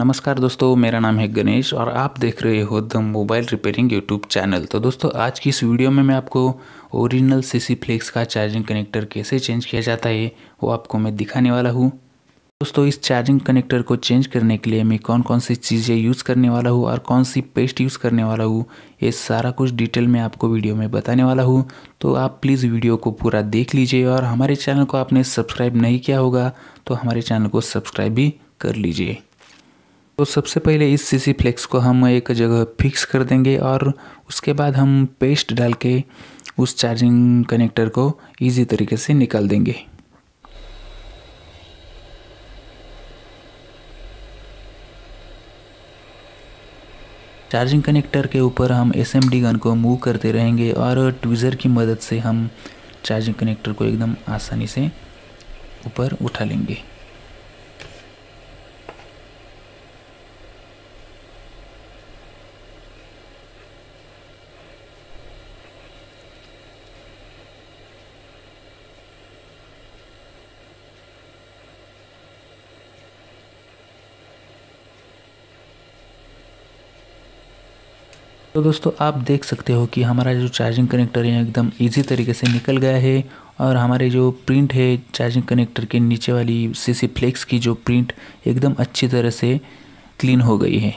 नमस्कार दोस्तों मेरा नाम है गणेश और आप देख रहे हो the mobile repairing YouTube channel तो दोस्तों आज की इस वीडियो में मैं आपको ओरिजिनल सीसी फ्लेक्स का चार्जिंग कनेक्टर कैसे चेंज किया जाता है वो आपको मैं दिखाने वाला हूँ दोस्तों इस चार्जिंग कनेक्टर को चेंज करने के लिए मैं कौन कौन सी चीज़ें यूज़ करने वाला हूँ और कौन सी पेस्ट यूज़ करने वाला हूँ ये सारा कुछ डिटेल में आपको वीडियो में बताने वाला हूँ तो आप प्लीज़ वीडियो को पूरा देख लीजिए और हमारे चैनल को आपने सब्सक्राइब नहीं किया होगा तो हमारे चैनल को सब्सक्राइब भी कर लीजिए तो सबसे पहले इस सीसी फ्लेक्स को हम एक जगह फिक्स कर देंगे और उसके बाद हम पेस्ट डाल के उस चार्जिंग कनेक्टर को इजी तरीके से निकाल देंगे चार्जिंग कनेक्टर के ऊपर हम एस एम डी गन को मूव करते रहेंगे और ट्विज़र की मदद से हम चार्जिंग कनेक्टर को एकदम आसानी से ऊपर उठा लेंगे तो दोस्तों आप देख सकते हो कि हमारा जो चार्जिंग कनेक्टर है एकदम इजी तरीके से निकल गया है और हमारे जो प्रिंट है चार्जिंग कनेक्टर के नीचे वाली सीसी फ्लेक्स की जो प्रिंट एकदम अच्छी तरह से क्लीन हो गई है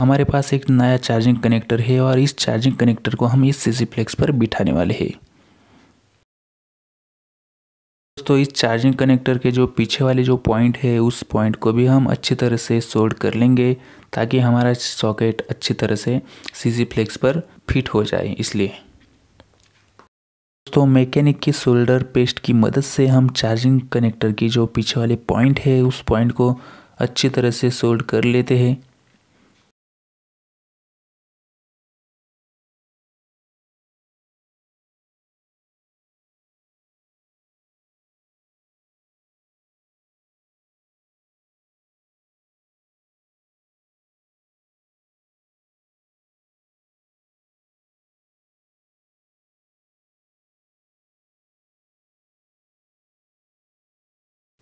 हमारे पास एक नया चार्जिंग कनेक्टर है और इस चार्जिंग कनेक्टर को हम इस सीसी फ्लेक्स पर बिठाने वाले हैं दोस्तों इस चार्जिंग कनेक्टर के जो पीछे वाले जो पॉइंट है उस पॉइंट को भी हम अच्छी तरह से सोल्ड कर लेंगे ताकि हमारा सॉकेट अच्छी तरह से सीसी फ्लेक्स पर फिट हो जाए इसलिए दोस्तों मैकेनिक की सोल्डर पेस्ट की मदद से हम चार्जिंग कनेक्टर की जो पीछे वाले पॉइंट है उस पॉइंट को अच्छी तरह से सोल्ड कर लेते हैं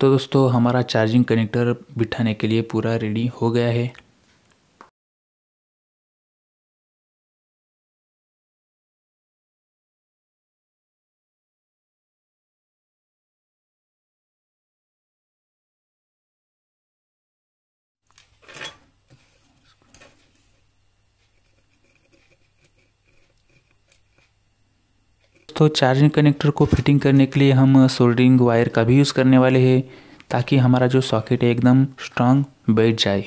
तो दोस्तों हमारा चार्जिंग कनेक्टर बिठाने के लिए पूरा रेडी हो गया है दोस्तों चार्जिंग कनेक्टर को फिटिंग करने के लिए हम सोल्डरिंग वायर का भी यूज़ करने वाले हैं ताकि हमारा जो सॉकेट है एकदम स्ट्रांग बैठ जाए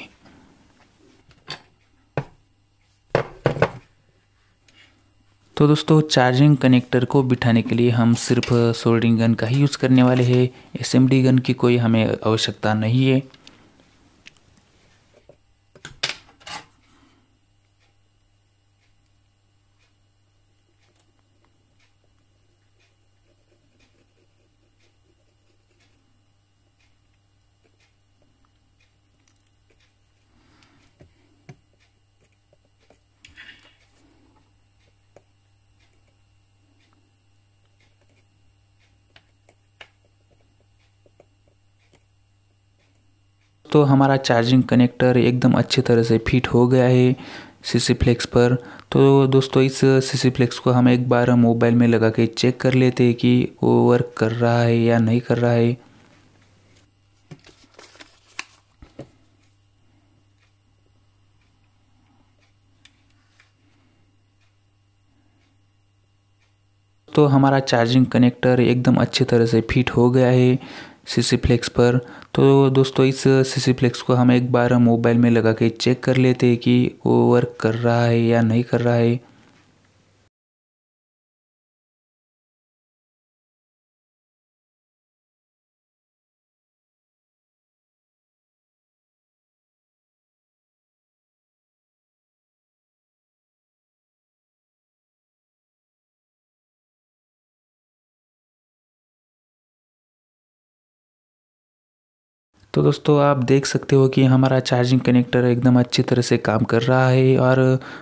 तो दोस्तों चार्जिंग कनेक्टर को बिठाने के लिए हम सिर्फ सोल्डरिंग गन का ही यूज़ करने वाले हैं एस गन की कोई हमें आवश्यकता नहीं है तो हमारा चार्जिंग कनेक्टर एकदम अच्छे तरह से फिट हो गया है सीसी फ्लेक्स पर तो दोस्तों इस सीसी फ्लेक्स को हम एक बार मोबाइल में लगा के चेक कर लेते हैं कि वो वर्क कर रहा है या नहीं कर रहा है तो हमारा चार्जिंग कनेक्टर एकदम अच्छे तरह से फिट हो गया है सी फ्लेक्स पर तो दोस्तों इस सी फ्लेक्स को हम एक बार मोबाइल में लगा के चेक कर लेते हैं कि वो वर्क कर रहा है या नहीं कर रहा है तो दोस्तों आप देख सकते हो कि हमारा चार्जिंग कनेक्टर एकदम अच्छी तरह से काम कर रहा है और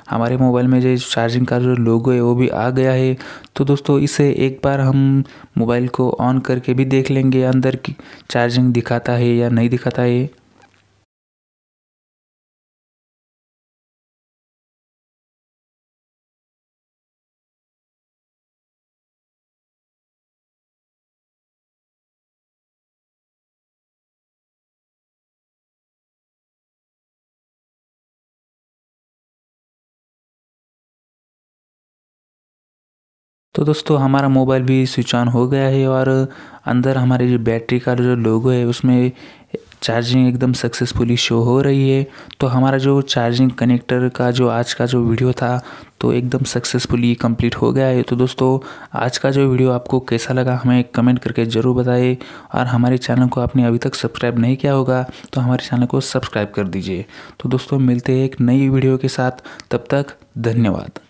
हमारे मोबाइल में जो चार्जिंग का जो लोगो है वो भी आ गया है तो दोस्तों इसे एक बार हम मोबाइल को ऑन करके भी देख लेंगे अंदर की चार्जिंग दिखाता है या नहीं दिखाता है तो दोस्तों हमारा मोबाइल भी स्विच ऑन हो गया है और अंदर हमारे जो बैटरी का जो लोगो है उसमें चार्जिंग एकदम सक्सेसफुली शो हो रही है तो हमारा जो चार्जिंग कनेक्टर का जो आज का जो वीडियो था तो एकदम सक्सेसफुली कंप्लीट हो गया है तो दोस्तों आज का जो वीडियो आपको कैसा लगा हमें कमेंट करके ज़रूर बताएं और हमारे चैनल को आपने अभी तक सब्सक्राइब नहीं किया होगा तो हमारे चैनल को सब्सक्राइब कर दीजिए तो दोस्तों मिलते हैं एक नई वीडियो के साथ तब तक धन्यवाद